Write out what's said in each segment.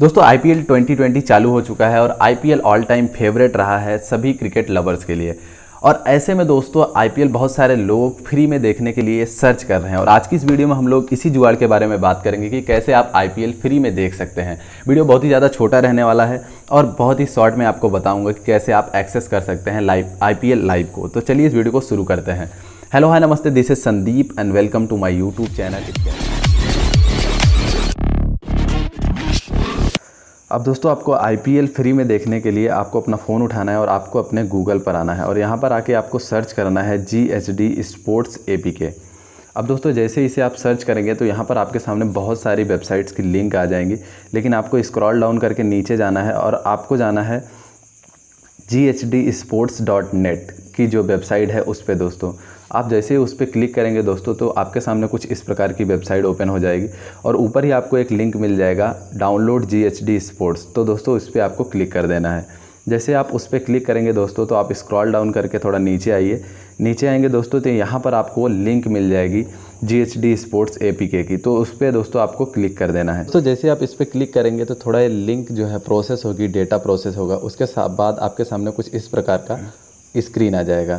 दोस्तों आईपीएल 2020 चालू हो चुका है और आईपीएल ऑल टाइम फेवरेट रहा है सभी क्रिकेट लवर्स के लिए और ऐसे में दोस्तों आईपीएल बहुत सारे लोग फ्री में देखने के लिए सर्च कर रहे हैं और आज की इस वीडियो में हम लोग इसी जुगाड़ के बारे में बात करेंगे कि कैसे आप आईपीएल फ्री में देख सकते हैं वीडियो बहुत ही ज़्यादा छोटा रहने वाला है और बहुत ही शॉर्ट में आपको बताऊंगा कि कैसे आप एक्सेस कर सकते हैं लाइव आई लाइव को तो चलिए इस वीडियो को शुरू करते हैं हेलो हाय नमस्ते this is Sandeep and welcome to my YouTube channel अब दोस्तों आपको आई फ्री में देखने के लिए आपको अपना फ़ोन उठाना है और आपको अपने गूगल पर आना है और यहाँ पर आके आपको सर्च करना है G H D sports A P K अब दोस्तों जैसे इसे आप सर्च करेंगे तो यहाँ पर आपके सामने बहुत सारी वेबसाइट्स की लिंक आ जाएंगी लेकिन आपको स्क्रॉल डाउन करके नीचे जाना है और आपको जाना है G H D sports dot net की जो वेबसाइट है उस पर दोस्तों आप जैसे ही उस पर क्लिक करेंगे दोस्तों तो आपके सामने कुछ इस प्रकार की वेबसाइट ओपन हो जाएगी और ऊपर ही आपको एक लिंक मिल जाएगा download G H D sports तो दोस्तों उस पर आपको क्लिक कर देना है जैसे आप उस पर क्लिक करेंगे दोस्तों तो आप स्क्रॉल डाउन करके थोड़ा नीचे आइए नीचे आएंगे दोस्तों तो यहाँ पर आपको लिंक मिल जाएगी G H D sports A P K की तो उस पर दोस्तों आपको क्लिक कर देना है तो जैसे आप इस पर क्लिक करेंगे तो थोड़ा ये लिंक जो है प्रोसेस होगी डेटा प्रोसेस होगा उसके बाद आपके सामने कुछ इस प्रकार का स्क्रीन आ जाएगा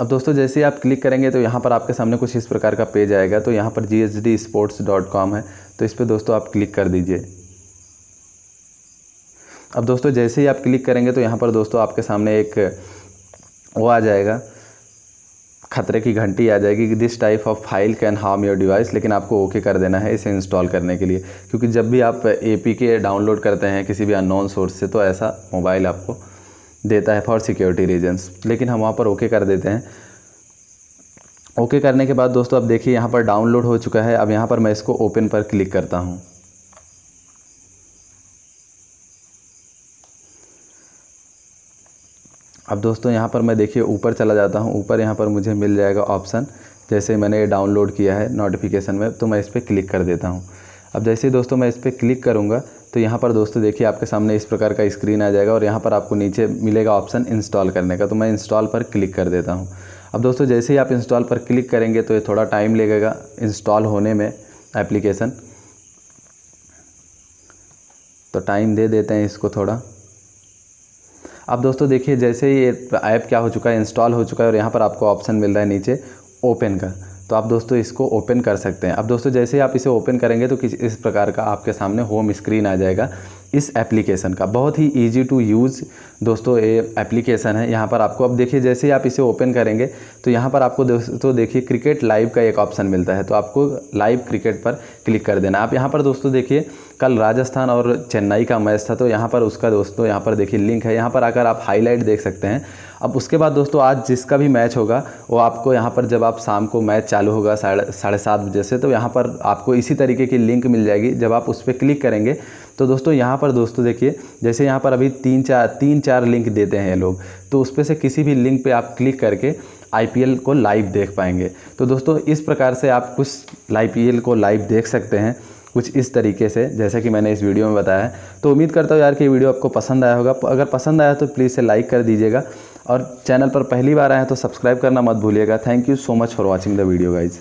अब दोस्तों जैसे आप क्लिक करेंगे तो यहाँ पर आपके सामने कुछ इस प्रकार का पेज आएगा तो यहाँ पर G H D sports dot com है तो इस पर दोस्तों आप क्लिक कर दीजिए अब दोस्तों जैसे ही आप क्लिक करेंगे तो यहाँ पर दोस्तों आपके सामने एक वो आ जाएगा खतरे की घंटी आ जाएगी कि this type of file can harm your device लेकिन आपको ओके कर देना है इसे इंस्टॉल करने के लिए क्योंकि जब भी आप ए डाउनलोड करते हैं किसी भी अननोन सोर्स से तो ऐसा मोबाइल आपको देता है फॉर सिक्योरिटी रीजन्स लेकिन हम वहाँ पर ओके कर देते हैं ओके करने के बाद दोस्तों अब देखिए यहाँ पर डाउनलोड हो चुका है अब यहाँ पर मैं इसको ओपन पर क्लिक करता हूँ अब दोस्तों यहाँ पर मैं देखिए ऊपर चला जाता हूँ ऊपर यहाँ पर मुझे मिल जाएगा ऑप्शन जैसे मैंने ये डाउनलोड किया है नोटिफिकेशन में तो मैं इस पर क्लिक कर देता हूँ अब जैसे ही दोस्तों मैं इस पर क्लिक करूँगा तो यहाँ पर दोस्तों देखिए आपके सामने इस प्रकार का स्क्रीन आ जाएगा और यहाँ पर आपको नीचे मिलेगा ऑप्शन इंस्टॉल करने का तो मैं इंस्टॉल पर क्लिक कर देता हूँ अब दोस्तों जैसे ही आप इंस्टॉल पर क्लिक करेंगे तो ये थोड़ा टाइम लगेगा इंस्टॉल होने में एप्लीकेशन तो टाइम दे देते हैं इसको थोड़ा अब दोस्तों देखिए जैसे ही ऐप क्या हो चुका है इंस्टॉल हो चुका है और यहाँ पर आपको ऑप्शन मिल रहा है नीचे ओपन का तो आप दोस्तों इसको ओपन कर सकते हैं अब दोस्तों जैसे ही आप इसे ओपन करेंगे तो किसी इस प्रकार का आपके सामने होम स्क्रीन आ जाएगा इस एप्लीकेशन का बहुत ही इजी टू यूज़ दोस्तों ये एप्लीकेशन है यहाँ पर आपको अब देखिए जैसे ही आप इसे ओपन करेंगे तो यहाँ पर आपको दोस्तों देखिए क्रिकेट लाइव का एक ऑप्शन मिलता है तो आपको लाइव क्रिकेट पर क्लिक कर देना आप यहाँ पर दोस्तों देखिए कल राजस्थान और चेन्नई का मैच था तो यहाँ पर उसका दोस्तों यहाँ पर देखिए लिंक है यहाँ पर आकर आप हाईलाइट देख सकते हैं अब उसके बाद दोस्तों आज जिसका भी मैच होगा वो आपको यहाँ पर जब आप शाम को मैच चालू होगा साढ़े साढ़े सात बजे से तो यहाँ पर आपको इसी तरीके की लिंक मिल जाएगी जब आप उस पर क्लिक करेंगे तो दोस्तों यहाँ पर दोस्तों देखिए जैसे यहाँ पर अभी तीन चार तीन चार लिंक देते हैं लोग तो उस पर से किसी भी लिंक पर आप क्लिक करके आई को लाइव देख पाएंगे तो दोस्तों इस प्रकार से आप कुछ आई को लाइव देख सकते हैं कुछ इस तरीके से जैसे कि मैंने इस वीडियो में बताया है तो उम्मीद करता हूँ यार कि वीडियो आपको पसंद आया होगा अगर पसंद आया तो प्लीज़ से लाइक कर दीजिएगा और चैनल पर पहली बार आए हैं तो सब्सक्राइब करना मत भूलिएगा thank you so much for watching the video guys